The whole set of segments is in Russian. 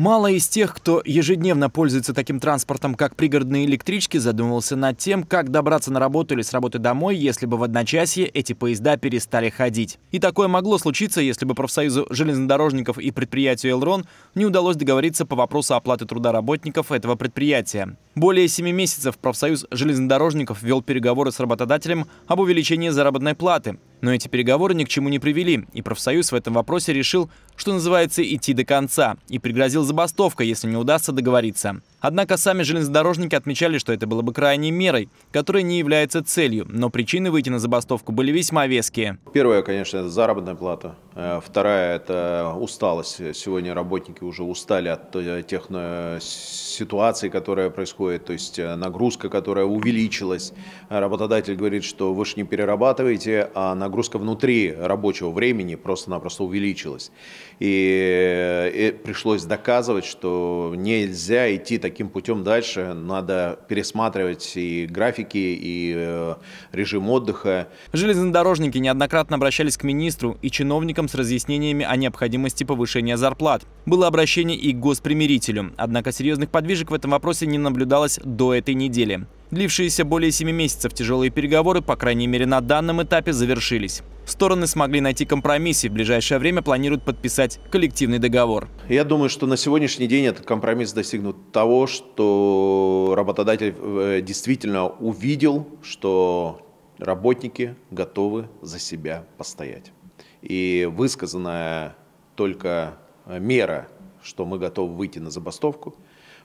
Мало из тех, кто ежедневно пользуется таким транспортом, как пригородные электрички, задумывался над тем, как добраться на работу или с работы домой, если бы в одночасье эти поезда перестали ходить. И такое могло случиться, если бы профсоюзу железнодорожников и предприятию «Элрон» не удалось договориться по вопросу оплаты труда работников этого предприятия. Более семи месяцев профсоюз железнодорожников вел переговоры с работодателем об увеличении заработной платы. Но эти переговоры ни к чему не привели, и профсоюз в этом вопросе решил, что называется, идти до конца, и пригрозил забастовка, если не удастся договориться. Однако сами железнодорожники отмечали, что это было бы крайней мерой, которая не является целью, но причины выйти на забастовку были весьма веские. Первое, конечно, это заработная плата. Э, вторая – это усталость. Сегодня работники уже устали от э, тех э, ситуаций, которая происходит, то есть нагрузка, которая увеличилась. Работодатель говорит, что вы же не перерабатываете, а нагрузка внутри рабочего времени просто-напросто увеличилась. И, и пришлось доказывать, что нельзя идти таким таким путем дальше. Надо пересматривать и графики, и э, режим отдыха. Железнодорожники неоднократно обращались к министру и чиновникам с разъяснениями о необходимости повышения зарплат. Было обращение и к госпримирителю. Однако серьезных подвижек в этом вопросе не наблюдалось до этой недели. Длившиеся более 7 месяцев тяжелые переговоры, по крайней мере на данном этапе, завершились. Стороны смогли найти компромисс и в ближайшее время планируют подписать коллективный договор. Я думаю, что на сегодняшний день этот компромисс достигнут того, что работодатель э, действительно увидел, что работники готовы за себя постоять. И высказанная только э, мера, что мы готовы выйти на забастовку,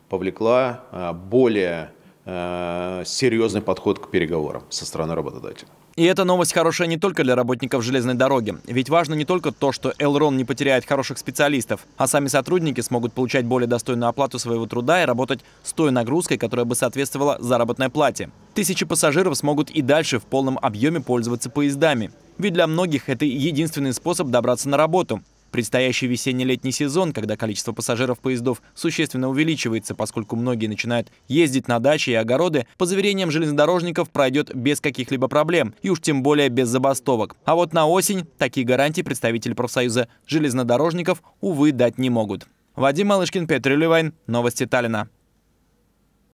повлекла э, более серьезный подход к переговорам со стороны работодателя. И эта новость хорошая не только для работников железной дороги. Ведь важно не только то, что Элрон не потеряет хороших специалистов, а сами сотрудники смогут получать более достойную оплату своего труда и работать с той нагрузкой, которая бы соответствовала заработной плате. Тысячи пассажиров смогут и дальше в полном объеме пользоваться поездами. Ведь для многих это единственный способ добраться на работу предстоящий весенне-летний сезон, когда количество пассажиров поездов существенно увеличивается, поскольку многие начинают ездить на дачи и огороды, по заверениям железнодорожников пройдет без каких-либо проблем, и уж тем более без забастовок. А вот на осень такие гарантии представители профсоюза железнодорожников, увы, дать не могут. Вадим Малышкин, Петр Лювайн, Новости Таллина.